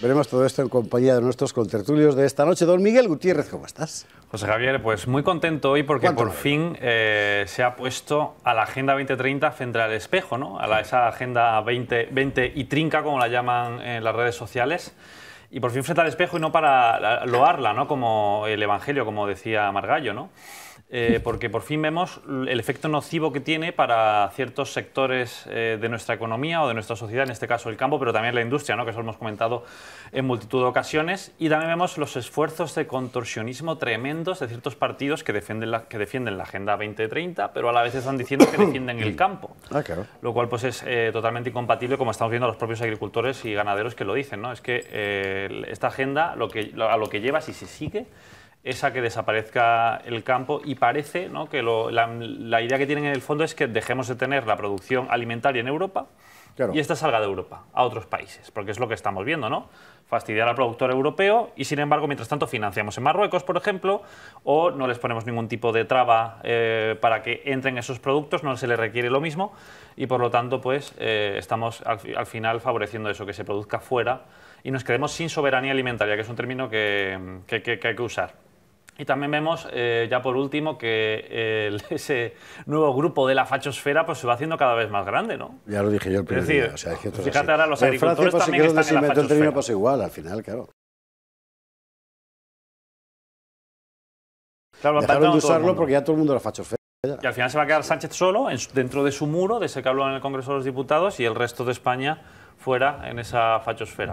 Veremos todo esto en compañía de nuestros contertulios de esta noche. Don Miguel Gutiérrez, ¿cómo estás? José Javier, pues muy contento hoy porque por fin eh, se ha puesto a la Agenda 2030 frente al espejo, ¿no? A esa Agenda 20, y trinca, como la llaman en las redes sociales y por fin frente al espejo y no para loarla, ¿no? Como el Evangelio, como decía Margallo, ¿no? Eh, porque por fin vemos el efecto nocivo que tiene para ciertos sectores eh, de nuestra economía o de nuestra sociedad, en este caso el campo, pero también la industria, ¿no? que eso lo hemos comentado en multitud de ocasiones. Y también vemos los esfuerzos de contorsionismo tremendos de ciertos partidos que defienden la, que defienden la Agenda 2030, pero a la vez están diciendo que defienden el campo. Ah, claro. Lo cual pues es eh, totalmente incompatible, como estamos viendo los propios agricultores y ganaderos que lo dicen. ¿no? Es que esta agenda a lo que lleva, si se sigue, es a que desaparezca el campo y parece que la idea que tienen en el fondo es que dejemos de tener la producción alimentaria en Europa y esta salga de Europa a otros países, porque es lo que estamos viendo, ¿no? Fastidiar al productor europeo y, sin embargo, mientras tanto financiamos en Marruecos, por ejemplo, o no les ponemos ningún tipo de traba eh, para que entren esos productos, no se les requiere lo mismo y, por lo tanto, pues eh, estamos al, final favoreciendo eso, que se produzca fuera y nos quedemos sin soberanía alimentaria, que es un término que hay que usar. Y también vemos, eh, ya por último, que ese nuevo grupo de la fachosfera pues, se va haciendo cada vez más grande, ¿no? Ya lo dije yo el principio. es decir, O sea, es que fíjate ahora los agricultores pues, también están en la fachosfera. El término pasa igual, al final, claro. claro Dejaron de usarlo porque ya todo el mundo la fachosfera. Y al final se va a quedar Sánchez solo dentro de su muro, de ese que habló en el Congreso de los Diputados, y el resto de España fuera en esa fachosfera.